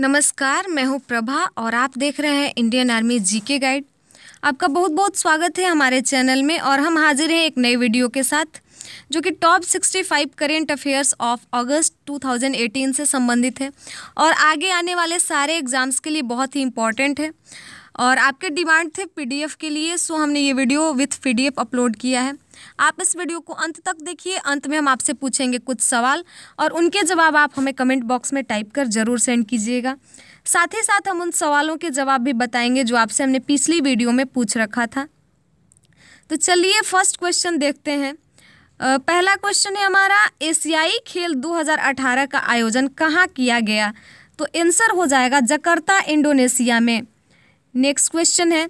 नमस्कार मैं हूं प्रभा और आप देख रहे हैं इंडियन आर्मी जीके गाइड आपका बहुत बहुत स्वागत है हमारे चैनल में और हम हाजिर हैं एक नए वीडियो के साथ जो कि top 65 current affairs of August 2018 से संबंधित है और आगे आने वाले सारे एग्ज़ाम्स के लिए बहुत ही इम्पॉर्टेंट है और आपके डिमांड थे पीडीएफ के लिए सो हमने ये वीडियो विथ पीडीएफ अपलोड किया है आप इस वीडियो को अंत तक देखिए अंत में हम आपसे पूछेंगे कुछ सवाल और उनके जवाब आप हमें कमेंट बॉक्स में टाइप कर ज़रूर सेंड कीजिएगा साथ ही साथ हम उन सवालों के जवाब भी बताएंगे जो आपसे हमने पिछली वीडियो में पूछ रखा था तो चलिए फर्स्ट क्वेश्चन देखते हैं पहला क्वेश्चन है हमारा एशियाई खेल 2018 का आयोजन कहाँ किया गया तो आंसर हो जाएगा जकार्ता इंडोनेशिया में नेक्स्ट क्वेश्चन है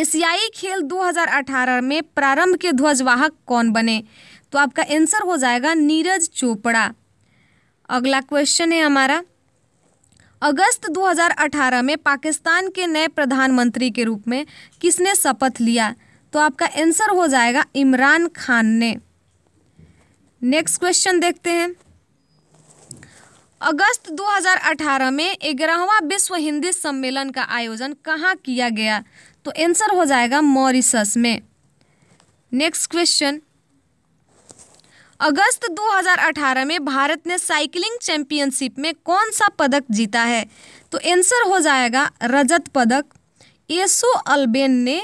एशियाई खेल 2018 में प्रारंभ के ध्वजवाहक कौन बने तो आपका आंसर हो जाएगा नीरज चोपड़ा अगला क्वेश्चन है हमारा अगस्त 2018 में पाकिस्तान के नए प्रधानमंत्री के रूप में किसने शपथ लिया तो आपका आंसर हो जाएगा इमरान खान ने नेक्स्ट क्वेश्चन देखते हैं अगस्त 2018 में ग्यारहवा विश्व हिंदी सम्मेलन का आयोजन कहाँ किया गया तो आंसर हो जाएगा मॉरिसस में नेक्स्ट क्वेश्चन अगस्त 2018 में भारत ने साइकिलिंग चैंपियनशिप में कौन सा पदक जीता है तो आंसर हो जाएगा रजत पदक एसो अल्बेन ने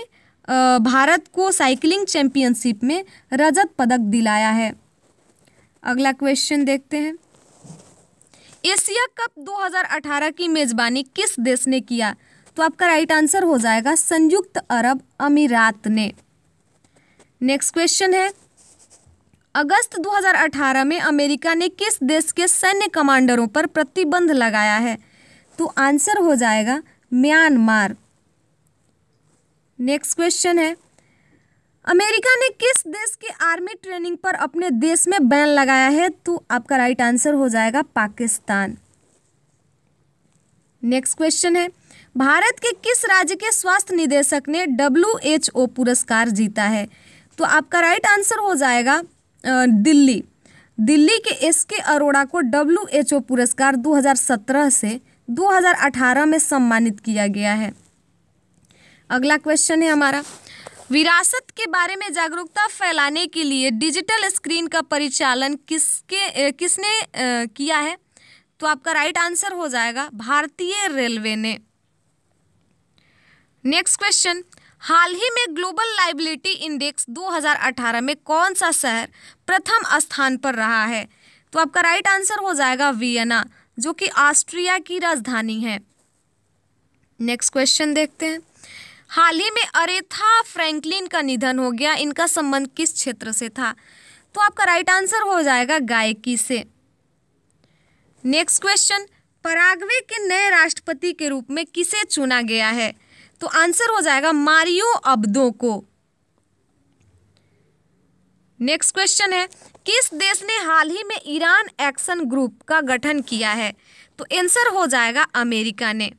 भारत को साइकिलिंग चैंपियनशिप में रजत पदक दिलाया है अगला क्वेश्चन देखते हैं एशिया कप 2018 की मेज़बानी किस देश ने किया तो आपका राइट आंसर हो जाएगा संयुक्त अरब अमीरात ने नेक्स्ट क्वेश्चन है अगस्त 2018 में अमेरिका ने किस देश के सैन्य कमांडरों पर प्रतिबंध लगाया है तो आंसर हो जाएगा म्यांमार नेक्स्ट क्वेश्चन है अमेरिका ने किस देश की आर्मी ट्रेनिंग पर अपने देश में बैन लगाया है तो आपका राइट आंसर हो जाएगा पाकिस्तान नेक्स्ट क्वेश्चन है भारत के किस राज्य के स्वास्थ्य निदेशक ने डब्ल्यू पुरस्कार जीता है तो आपका राइट आंसर हो जाएगा दिल्ली दिल्ली के एस के अरोड़ा को डब्ल्यू पुरस्कार 2017 से 2018 में सम्मानित किया गया है अगला क्वेश्चन है हमारा विरासत के बारे में जागरूकता फैलाने के लिए डिजिटल स्क्रीन का परिचालन किसके किसने किया है तो आपका राइट आंसर हो जाएगा भारतीय रेलवे ने नेक्स्ट क्वेश्चन हाल ही में ग्लोबल लाइबिलिटी इंडेक्स 2018 में कौन सा शहर प्रथम स्थान पर रहा है तो आपका राइट आंसर हो जाएगा वियना जो कि ऑस्ट्रिया की राजधानी है नेक्स्ट क्वेश्चन देखते हैं हाल ही में अरेथा फ्रैंकलिन का निधन हो गया इनका संबंध किस क्षेत्र से था तो आपका राइट आंसर हो जाएगा गायकी से नेक्स्ट क्वेश्चन पराग्वे के नए राष्ट्रपति के रूप में किसे चुना गया है तो आंसर हो जाएगा मारियो अब्दो को नेक्स्ट क्वेश्चन है किस देश ने हाल ही में ईरान एक्शन ग्रुप का गठन किया है तो आंसर हो जाएगा अमेरिका ने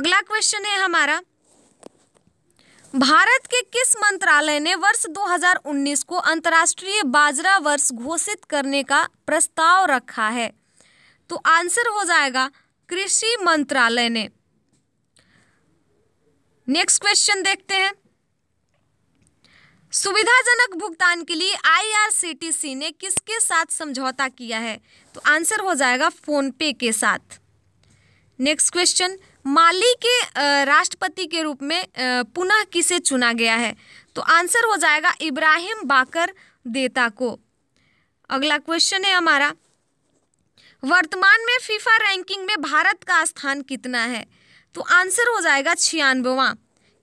अगला क्वेश्चन है हमारा भारत के किस मंत्रालय ने वर्ष 2019 को अंतर्राष्ट्रीय बाजरा वर्ष घोषित करने का प्रस्ताव रखा है तो आंसर हो जाएगा कृषि मंत्रालय ने नेक्स्ट क्वेश्चन देखते हैं सुविधाजनक भुगतान के लिए आईआरसीटीसी ने किसके साथ समझौता किया है तो आंसर हो जाएगा फोन पे के साथ नेक्स्ट क्वेश्चन माली के राष्ट्रपति के रूप में पुनः किसे चुना गया है तो आंसर हो जाएगा इब्राहिम बाकर देता को अगला क्वेश्चन है हमारा वर्तमान में फीफा रैंकिंग में भारत का स्थान कितना है तो आंसर हो जाएगा छियानवेवा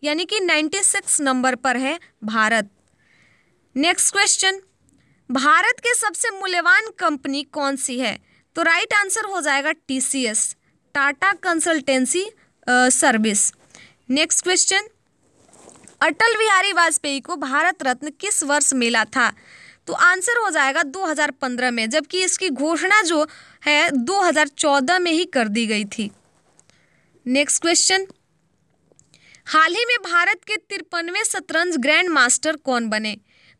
यानी कि नाइन्टी सिक्स नंबर पर है भारत नेक्स्ट क्वेश्चन भारत के सबसे मूल्यवान कंपनी कौन सी है तो राइट आंसर हो जाएगा TCS Tata consultancy service next question Atal Bihari Vajpayee को भारत रत्न किस वर्ष मिला था तो आंसर हो जाएगा 2015 में जबकि इसकी घोषणा जो है 2014 में ही कर दी गई थी नेक्स्ट क्वेश्चन हाल ही में भारत के तिरपनवे शतरंज ग्रैंड मास्टर कौन बने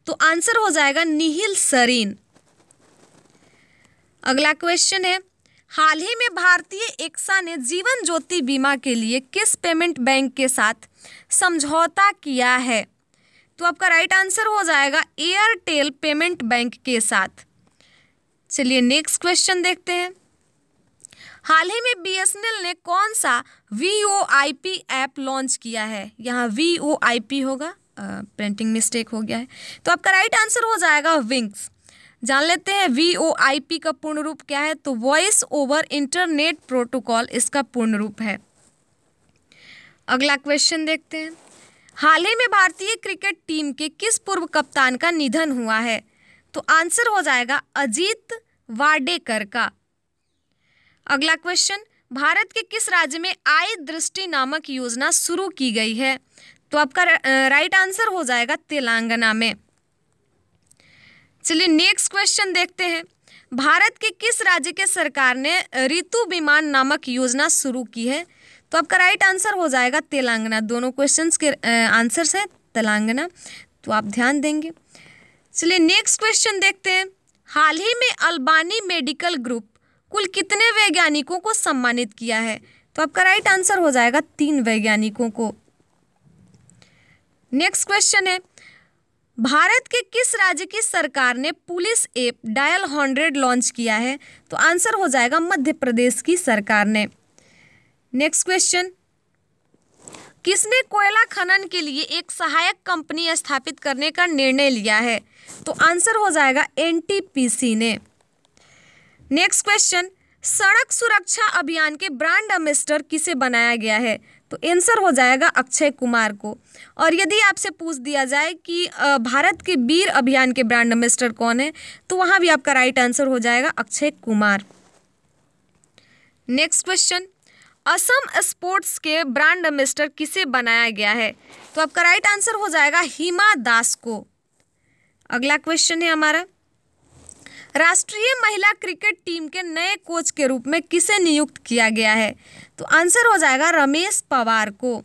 तो आंसर हो जाएगा निहिल सरीन अगला क्वेश्चन है हाल ही में भारतीय एक्सा ने जीवन ज्योति बीमा के लिए किस पेमेंट बैंक के साथ समझौता किया है तो आपका राइट आंसर हो जाएगा एयरटेल पेमेंट बैंक के साथ चलिए नेक्स्ट क्वेश्चन देखते हैं हाल ही में एल ने कौन सा V O I P app launch किया है यहाँ वी ओ आई पी होगा प्रिंटिंग मिस्टेक हो गया है तो आपका राइट आंसर हो जाएगा विंग्स जान लेते हैं वी ओ आई पी का पूर्ण रूप क्या है तो वॉइस ओवर इंटरनेट प्रोटोकॉल इसका पूर्ण रूप है अगला क्वेश्चन देखते हैं हाल ही में भारतीय क्रिकेट टीम के किस पूर्व कप्तान का निधन हुआ है तो आंसर हो जाएगा अजीत वाडेकर का अगला क्वेश्चन भारत के किस राज्य में आय दृष्टि नामक योजना शुरू की गई है तो आपका राइट आंसर हो जाएगा तेलंगाना में चलिए नेक्स्ट क्वेश्चन देखते हैं भारत के किस राज्य के सरकार ने ऋतु विमान नामक योजना शुरू की है तो आपका राइट आंसर हो जाएगा तेलंगाना दोनों क्वेश्चंस के आंसर्स हैं तेलंगाना तो आप ध्यान देंगे चलिए नेक्स्ट क्वेश्चन देखते हैं हाल ही में अल्बानी मेडिकल ग्रुप कुल कितने वैज्ञानिकों को सम्मानित किया है तो आपका राइट आंसर हो जाएगा तीन वैज्ञानिकों को नेक्स्ट क्वेश्चन है भारत के किस राज्य की सरकार ने police app dial hundred launch किया है तो आंसर हो जाएगा मध्य प्रदेश की सरकार ने नेक्स्ट क्वेश्चन किसने कोयला खनन के लिए एक सहायक कंपनी स्थापित करने का निर्णय लिया है तो आंसर हो जाएगा एनटीपीसी ने नेक्स्ट क्वेश्चन सड़क सुरक्षा अभियान के ब्रांड एम्बेसडर किसे बनाया गया है तो आंसर हो जाएगा अक्षय कुमार को और यदि आपसे पूछ दिया जाए कि भारत के वीर अभियान के ब्रांड एम्बेसडर कौन है तो वहाँ भी आपका राइट आंसर हो जाएगा Akshay Kumar next question Assam sports के ब्रांड एम्बेसडर किसे बनाया गया है तो आपका राइट आंसर हो जाएगा हिमा दास को अगला क्वेश्चन है हमारा राष्ट्रीय महिला क्रिकेट टीम के नए कोच के रूप में किसे नियुक्त किया गया है तो आंसर हो जाएगा रमेश पवार को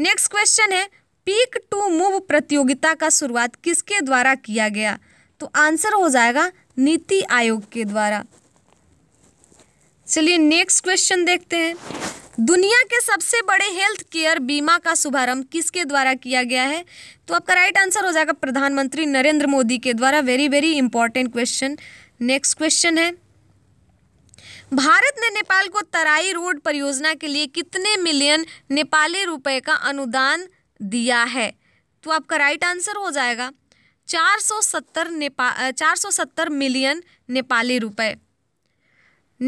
नेक्स्ट क्वेश्चन है पीक टू मूव प्रतियोगिता का शुरुआत किसके द्वारा किया गया तो आंसर हो जाएगा नीति आयोग के द्वारा चलिए नेक्स्ट क्वेश्चन देखते हैं दुनिया के सबसे बड़े हेल्थ केयर बीमा का शुभारंभ किसके द्वारा किया गया है तो आपका राइट आंसर हो जाएगा प्रधानमंत्री नरेंद्र मोदी के द्वारा very very important question next question है भारत ने नेपाल को तराई रोड परियोजना के लिए कितने मिलियन नेपाली रुपए का अनुदान दिया है तो आपका राइट आंसर हो जाएगा 470 सौ 470 मिलियन नेपाली रुपए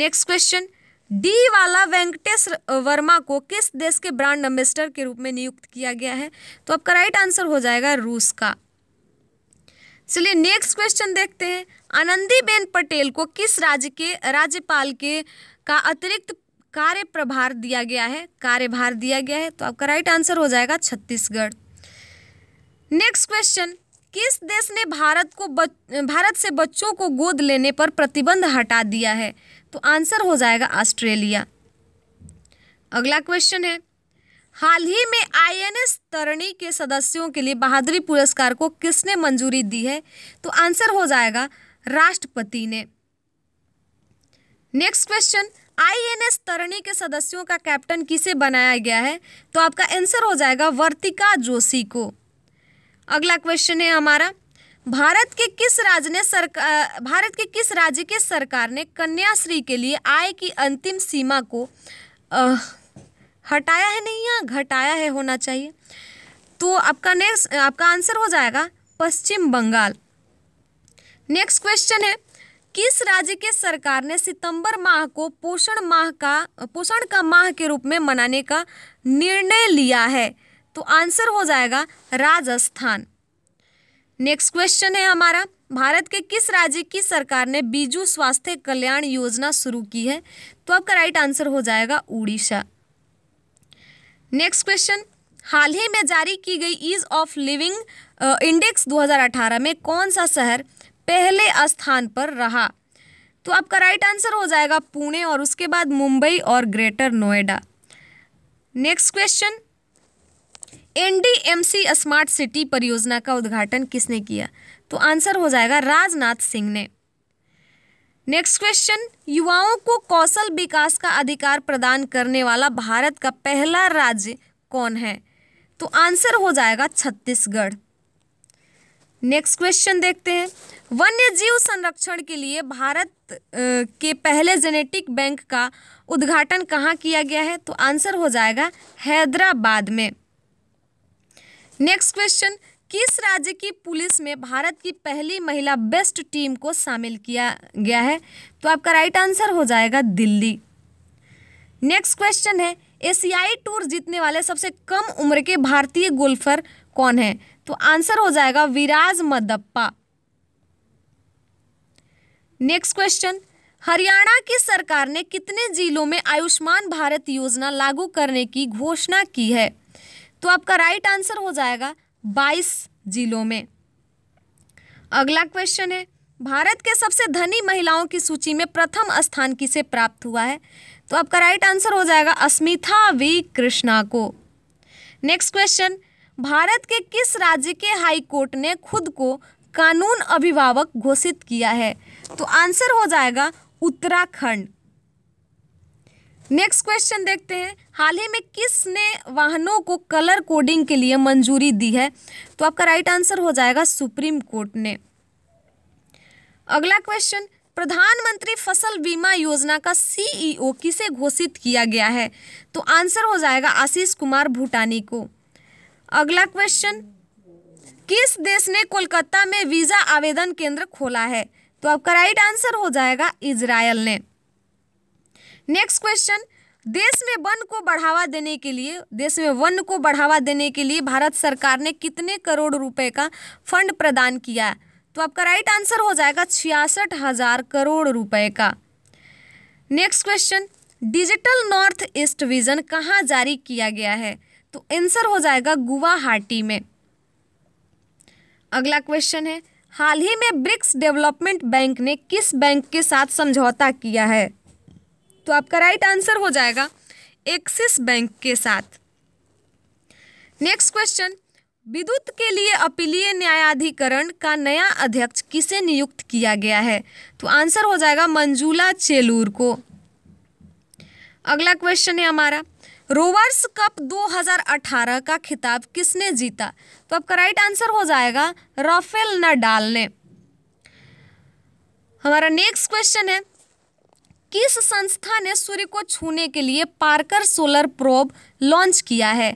नेक्स्ट क्वेश्चन डी वाला वेंकटेश वर्मा को किस देश के ब्रांड एम्बेसडर के रूप में नियुक्त किया गया है तो आपका राइट आंसर हो जाएगा रूस का चलिए नेक्स्ट क्वेश्चन देखते हैं आनंदीबेन पटेल को किस राज्य के राज्यपाल के का अतिरिक्त कार्य प्रभार दिया गया है कार्यभार दिया गया है तो आपका राइट आंसर हो जाएगा छत्तीसगढ़ नेक्स्ट क्वेश्चन किस देश ने भारत को बच, भारत से बच्चों को गोद लेने पर प्रतिबंध हटा दिया है तो आंसर हो जाएगा ऑस्ट्रेलिया अगला क्वेश्चन है हाल ही में आईएनएस तरणी के सदस्यों के लिए बहादुरी पुरस्कार को किसने मंजूरी दी है तो आंसर हो जाएगा राष्ट्रपति ने नेक्स्ट क्वेश्चन आईएनएस तरणी के सदस्यों का कैप्टन किसे बनाया गया है तो आपका आंसर हो जाएगा वर्तिका जोशी को अगला क्वेश्चन है हमारा भारत के किस राज्य ने सरकार भारत के किस राज्य के सरकार ने कन्याश्री के लिए आय की अंतिम सीमा को आ, हटाया है नहीं यहाँ घटाया है होना चाहिए तो आपका नेक्स्ट आपका आंसर हो जाएगा पश्चिम बंगाल नेक्स्ट क्वेश्चन है किस राज्य के सरकार ने सितंबर माह को पोषण माह का पोषण का माह के रूप में मनाने का निर्णय लिया है तो आंसर हो जाएगा राजस्थान नेक्स्ट क्वेश्चन है हमारा भारत के किस राज्य की सरकार ने बीजू स्वास्थ्य कल्याण योजना शुरू की है तो आपका राइट आंसर हो जाएगा उड़ीसा नेक्स्ट क्वेश्चन हाल ही में जारी की गई ईज ऑफ लिविंग इंडेक्स 2018 में कौन सा शहर पहले स्थान पर रहा तो आपका राइट आंसर हो जाएगा पुणे और उसके बाद मुंबई और greater Noida next question NDMC smart city परियोजना का उद्घाटन किसने किया तो आंसर हो जाएगा राजनाथ सिंह ने नेक्स्ट क्वेश्चन युवाओं को कौशल विकास का अधिकार प्रदान करने वाला भारत का पहला राज्य कौन है तो आंसर हो जाएगा छत्तीसगढ़ नेक्स्ट क्वेश्चन देखते हैं वन्य जीव संरक्षण के लिए भारत के पहले जेनेटिक बैंक का उद्घाटन कहाँ किया गया है तो आंसर हो जाएगा हैदराबाद में नेक्स्ट क्वेश्चन किस राज्य की पुलिस में भारत की पहली महिला बेस्ट टीम को शामिल किया गया है तो आपका राइट आंसर हो जाएगा दिल्ली नेक्स्ट क्वेश्चन है एशियाई टूर जीतने वाले सबसे कम उम्र के भारतीय गोल्फर कौन है तो आंसर हो जाएगा विराज मदप्पा नेक्स्ट क्वेश्चन हरियाणा की सरकार ने कितने जिलों में आयुष्मान भारत योजना लागू करने की घोषणा की है तो आपका राइट आंसर हो जाएगा बाईस जिलों में अगला क्वेश्चन है भारत के सबसे धनी महिलाओं की सूची में प्रथम स्थान किसे प्राप्त हुआ है तो आपका राइट आंसर हो जाएगा अस्मिता वी कृष्णा को नेक्स्ट क्वेश्चन भारत के किस राज्य के हाई कोर्ट ने खुद को कानून अभिभावक घोषित किया है तो आंसर हो जाएगा उत्तराखंड नेक्स्ट क्वेश्चन देखते हैं हाल ही में किसने वाहनों को कलर कोडिंग के लिए मंजूरी दी है तो आपका राइट आंसर हो जाएगा सुप्रीम कोर्ट ने अगला क्वेश्चन प्रधानमंत्री फसल बीमा योजना का सीईओ e किसे घोषित किया गया है तो आंसर हो जाएगा आशीष कुमार भूटानी को अगला क्वेश्चन किस देश ने कोलकाता में वीजा आवेदन केंद्र खोला है तो आपका राइट आंसर हो जाएगा इजरायल ने नेक्स्ट क्वेश्चन देश में वन को बढ़ावा देने के लिए देश में वन को बढ़ावा देने के लिए भारत सरकार ने कितने करोड़ रुपए का फंड प्रदान किया है तो आपका राइट आंसर हो जाएगा छियासठ हजार करोड़ रुपए का next question digital north east vision कहाँ जारी किया गया है तो आंसर हो जाएगा गुवाहाटी में अगला क्वेश्चन है हाल ही में ब्रिक्स डेवलपमेंट बैंक ने किस बैंक के साथ समझौता किया है तो आपका राइट आंसर हो जाएगा एक्सिस बैंक के साथ नेक्स्ट क्वेश्चन विद्युत के लिए अपीलीय न्यायाधिकरण का नया अध्यक्ष किसे नियुक्त किया गया है तो आंसर हो जाएगा मंजूला चेलूर को अगला क्वेश्चन है हमारा रोवर्स कप 2018 का खिताब किसने जीता तो आपका राइट आंसर हो जाएगा राफेल नडाल ने हमारा नेक्स्ट क्वेश्चन है किस संस्था ने सूर्य को छूने के लिए पार्कर सोलर प्रोब लॉन्च किया है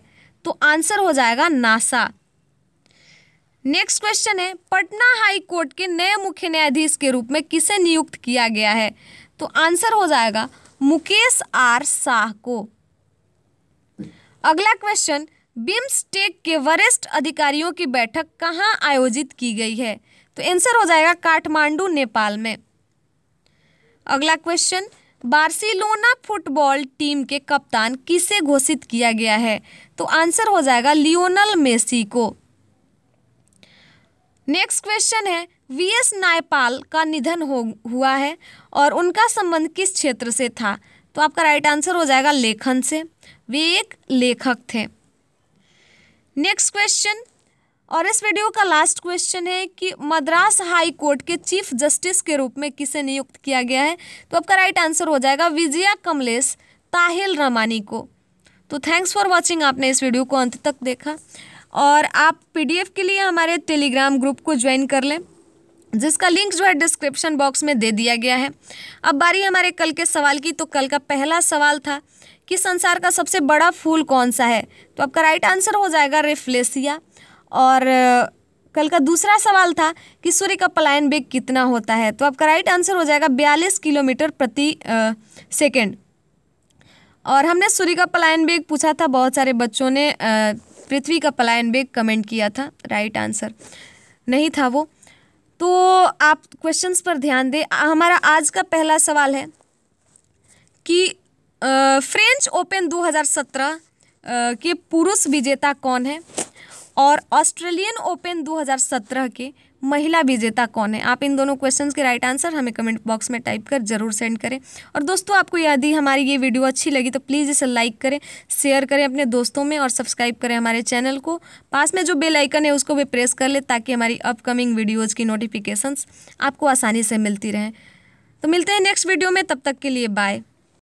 तो आंसर हो जाएगा नासा नेक्स्ट क्वेश्चन है पटना हाई कोर्ट के नए मुख्य न्यायाधीश के रूप में किसे नियुक्त किया गया है तो आंसर हो जाएगा मुकेश आर शाह को अगला क्वेश्चन बिम्सटेक के वरिष्ठ अधिकारियों की बैठक कहाँ आयोजित की गई है तो आंसर हो जाएगा काठमांडू नेपाल में अगला क्वेश्चन बार्सिलोना फुटबॉल टीम के कप्तान किसे घोषित किया गया है तो आंसर हो जाएगा लियोनल मेसी को नेक्स्ट क्वेश्चन है वी एस नायपाल का निधन हो हुआ है और उनका संबंध किस क्षेत्र से था तो आपका राइट आंसर हो जाएगा लेखन से वे एक लेखक थे नेक्स्ट क्वेश्चन और इस वीडियो का लास्ट क्वेश्चन है कि मद्रास हाई कोर्ट के चीफ जस्टिस के रूप में किसे नियुक्त किया गया है तो आपका राइट आंसर हो जाएगा विजया कमलेश ताहिल रमानी को तो थैंक्स फॉर वॉचिंग आपने इस वीडियो को अंत तक देखा और आप पीडीएफ के लिए हमारे टेलीग्राम ग्रुप को ज्वाइन कर लें जिसका लिंक जो है डिस्क्रिप्शन बॉक्स में दे दिया गया है अब बारी हमारे कल के सवाल की तो कल का पहला सवाल था कि संसार का सबसे बड़ा फूल कौन सा है तो आपका राइट आंसर हो जाएगा रिफ्लेसिया और कल का दूसरा सवाल था कि सूर्य का पलायन वेग कितना होता है तो आपका राइट आंसर हो जाएगा बयालीस किलोमीटर प्रति सेकेंड और हमने सूर्य का पलायन वेग पूछा था बहुत सारे बच्चों ने पृथ्वी का पलायन वेग कमेंट किया था राइट आंसर नहीं था वो तो आप क्वेश्चंस पर ध्यान दें हमारा आज का पहला सवाल है कि फ्रेंच ओपन 2017 के पुरुष विजेता कौन है और ऑस्ट्रेलियन ओपन 2017 के महिला विजेता कौन है आप इन दोनों क्वेश्चंस के राइट आंसर हमें कमेंट बॉक्स में टाइप कर जरूर सेंड करें और दोस्तों आपको यदि हमारी ये वीडियो अच्छी लगी तो प्लीज़ इसे लाइक करें शेयर करें अपने दोस्तों में और सब्सक्राइब करें हमारे चैनल को पास में जो बेल आइकन है उसको भी प्रेस कर लें ताकि हमारी अपकमिंग वीडियोज़ की नोटिफिकेशंस आपको आसानी से मिलती रहें तो मिलते हैं नेक्स्ट वीडियो में तब तक के लिए बाय